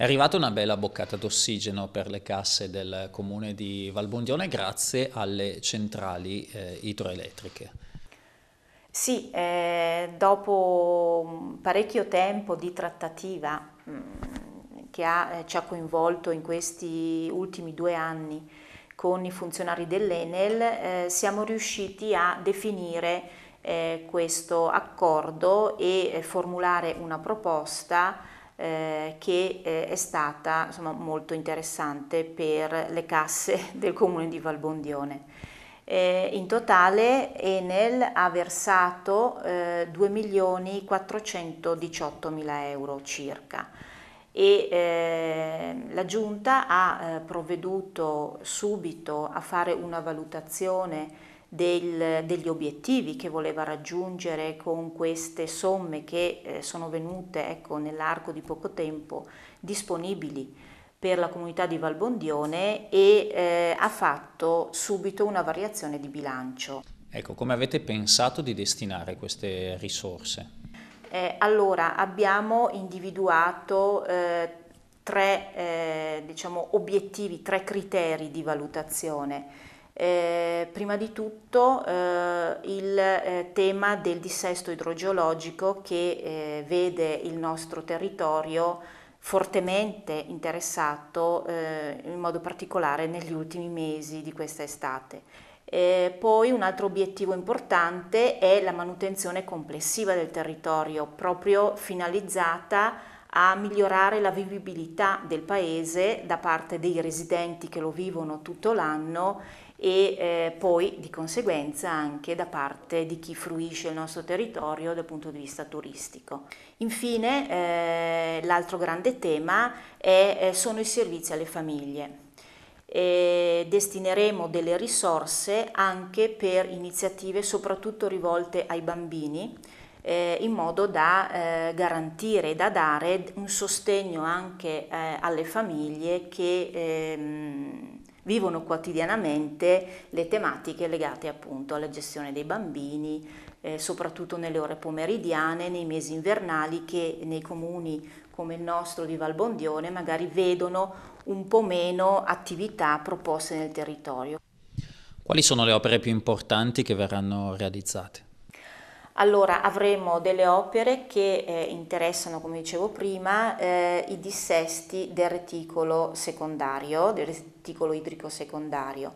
È arrivata una bella boccata d'ossigeno per le casse del comune di Valbondione grazie alle centrali eh, idroelettriche. Sì, eh, dopo mm, parecchio tempo di trattativa mh, mm, che ha, eh, ci ha coinvolto in questi ultimi due anni con i funzionari dell'Enel, eh, siamo riusciti a definire eh, questo accordo e eh, formulare una proposta eh, che eh, è stata insomma, molto interessante per le casse del comune di Valbondione. Eh, in totale Enel ha versato 2 eh, milioni 418 mila euro circa e eh, la giunta ha eh, provveduto subito a fare una valutazione del, degli obiettivi che voleva raggiungere con queste somme che eh, sono venute ecco, nell'arco di poco tempo disponibili per la comunità di Valbondione e eh, ha fatto subito una variazione di bilancio. Ecco, come avete pensato di destinare queste risorse? Eh, allora, abbiamo individuato eh, tre eh, diciamo, obiettivi, tre criteri di valutazione. Eh, prima di tutto eh, il eh, tema del dissesto idrogeologico che eh, vede il nostro territorio fortemente interessato eh, in modo particolare negli ultimi mesi di questa estate. Eh, poi un altro obiettivo importante è la manutenzione complessiva del territorio, proprio finalizzata a migliorare la vivibilità del paese da parte dei residenti che lo vivono tutto l'anno e eh, poi di conseguenza anche da parte di chi fruisce il nostro territorio dal punto di vista turistico. Infine eh, l'altro grande tema è, eh, sono i servizi alle famiglie. E destineremo delle risorse anche per iniziative soprattutto rivolte ai bambini eh, in modo da eh, garantire, da dare un sostegno anche eh, alle famiglie che ehm, vivono quotidianamente le tematiche legate appunto alla gestione dei bambini, eh, soprattutto nelle ore pomeridiane, nei mesi invernali che nei comuni come il nostro di Valbondione magari vedono un po' meno attività proposte nel territorio. Quali sono le opere più importanti che verranno realizzate? Allora avremo delle opere che eh, interessano, come dicevo prima, eh, i dissesti del reticolo secondario, del reticolo idrico secondario.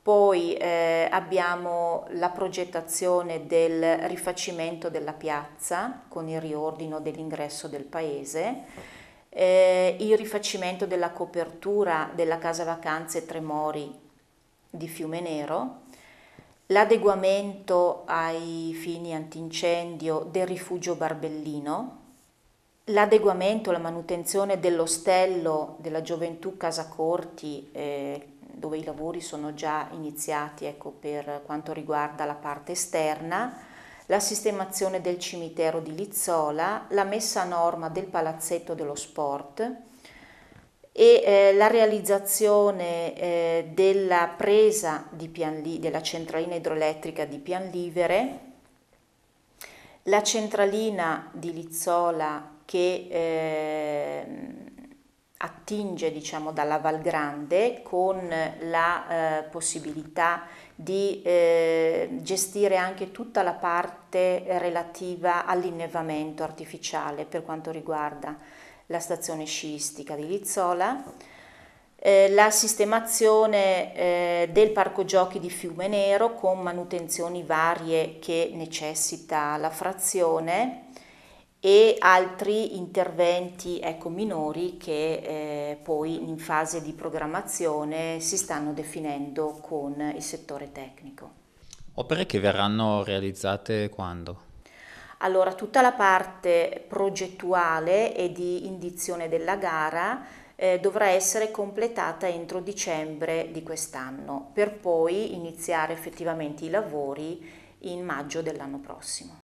Poi eh, abbiamo la progettazione del rifacimento della piazza con il riordino dell'ingresso del paese. Eh, il rifacimento della copertura della casa vacanze Tremori di Fiume Nero l'adeguamento ai fini antincendio del rifugio Barbellino, l'adeguamento, e la manutenzione dell'ostello della gioventù Casacorti, eh, dove i lavori sono già iniziati ecco, per quanto riguarda la parte esterna, la sistemazione del cimitero di Lizzola, la messa a norma del palazzetto dello sport, e eh, la realizzazione eh, della presa di Pianli, della centralina idroelettrica di Pianlivere, la centralina di Lizzola che eh, attinge diciamo, dalla Val Grande con la eh, possibilità di eh, gestire anche tutta la parte relativa all'innevamento artificiale per quanto riguarda la stazione sciistica di Lizzola, eh, la sistemazione eh, del parco giochi di Fiume Nero con manutenzioni varie che necessita la frazione e altri interventi ecco, minori che eh, poi in fase di programmazione si stanno definendo con il settore tecnico. Opere che verranno realizzate quando? Allora, tutta la parte progettuale e di indizione della gara eh, dovrà essere completata entro dicembre di quest'anno, per poi iniziare effettivamente i lavori in maggio dell'anno prossimo.